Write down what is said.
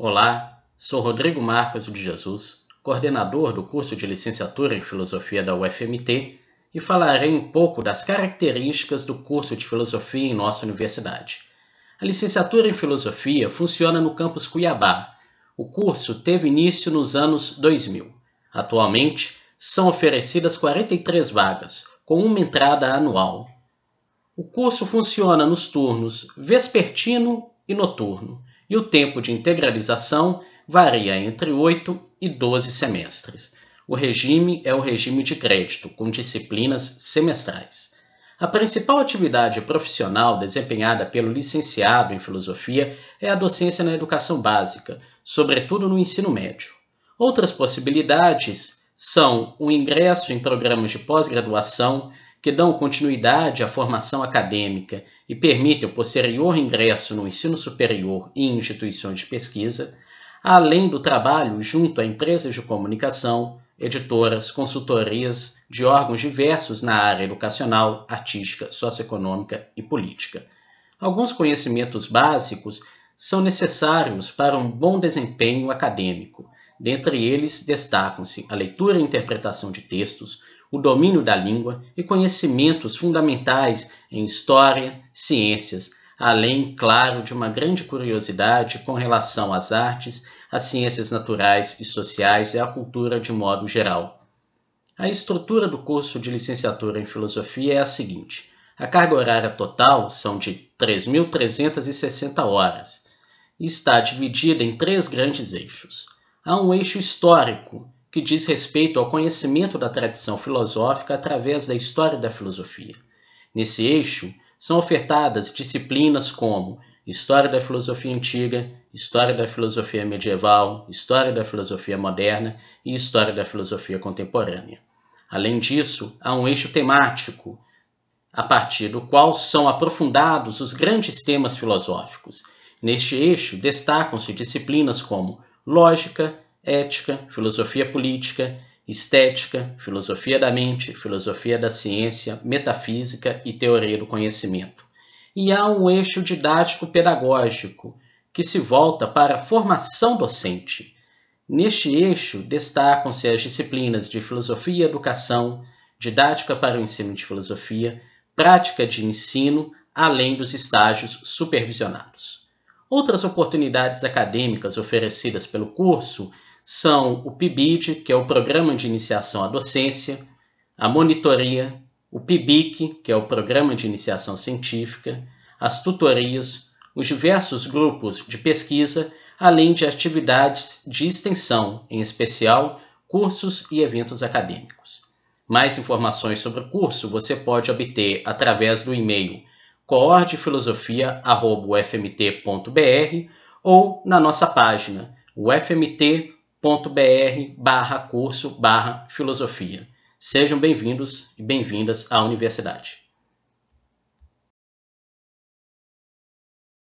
Olá, sou Rodrigo Marcos de Jesus, coordenador do curso de licenciatura em Filosofia da UFMT, e falarei um pouco das características do curso de Filosofia em nossa universidade. A licenciatura em Filosofia funciona no campus Cuiabá. O curso teve início nos anos 2000. Atualmente, são oferecidas 43 vagas, com uma entrada anual. O curso funciona nos turnos vespertino e noturno e o tempo de integralização varia entre 8 e 12 semestres. O regime é o regime de crédito, com disciplinas semestrais. A principal atividade profissional desempenhada pelo licenciado em filosofia é a docência na educação básica, sobretudo no ensino médio. Outras possibilidades são o ingresso em programas de pós-graduação, que dão continuidade à formação acadêmica e permitem o posterior ingresso no ensino superior e em instituições de pesquisa, além do trabalho junto a empresas de comunicação, editoras, consultorias de órgãos diversos na área educacional, artística, socioeconômica e política. Alguns conhecimentos básicos são necessários para um bom desempenho acadêmico. Dentre eles, destacam-se a leitura e interpretação de textos, o domínio da língua e conhecimentos fundamentais em história, ciências, além, claro, de uma grande curiosidade com relação às artes, às ciências naturais e sociais e à cultura de modo geral. A estrutura do curso de licenciatura em filosofia é a seguinte: a carga horária total são de 3.360 horas e está dividida em três grandes eixos. Há um eixo histórico, que diz respeito ao conhecimento da tradição filosófica através da história da filosofia. Nesse eixo, são ofertadas disciplinas como História da Filosofia Antiga, História da Filosofia Medieval, História da Filosofia Moderna e História da Filosofia Contemporânea. Além disso, há um eixo temático, a partir do qual são aprofundados os grandes temas filosóficos. Neste eixo destacam-se disciplinas como lógica, ética, filosofia política, estética, filosofia da mente, filosofia da ciência, metafísica e teoria do conhecimento. E há um eixo didático-pedagógico que se volta para a formação docente. Neste eixo destacam-se as disciplinas de filosofia e educação, didática para o ensino de filosofia, prática de ensino, além dos estágios supervisionados. Outras oportunidades acadêmicas oferecidas pelo curso são o PIBID, que é o Programa de Iniciação à Docência, a Monitoria, o PIBIC, que é o Programa de Iniciação Científica, as tutorias, os diversos grupos de pesquisa, além de atividades de extensão, em especial cursos e eventos acadêmicos. Mais informações sobre o curso você pode obter através do e-mail coordefilosofia.ufmt.br ou na nossa página ufmt.br br barra curso barra filosofia. Sejam bem-vindos e bem-vindas à universidade.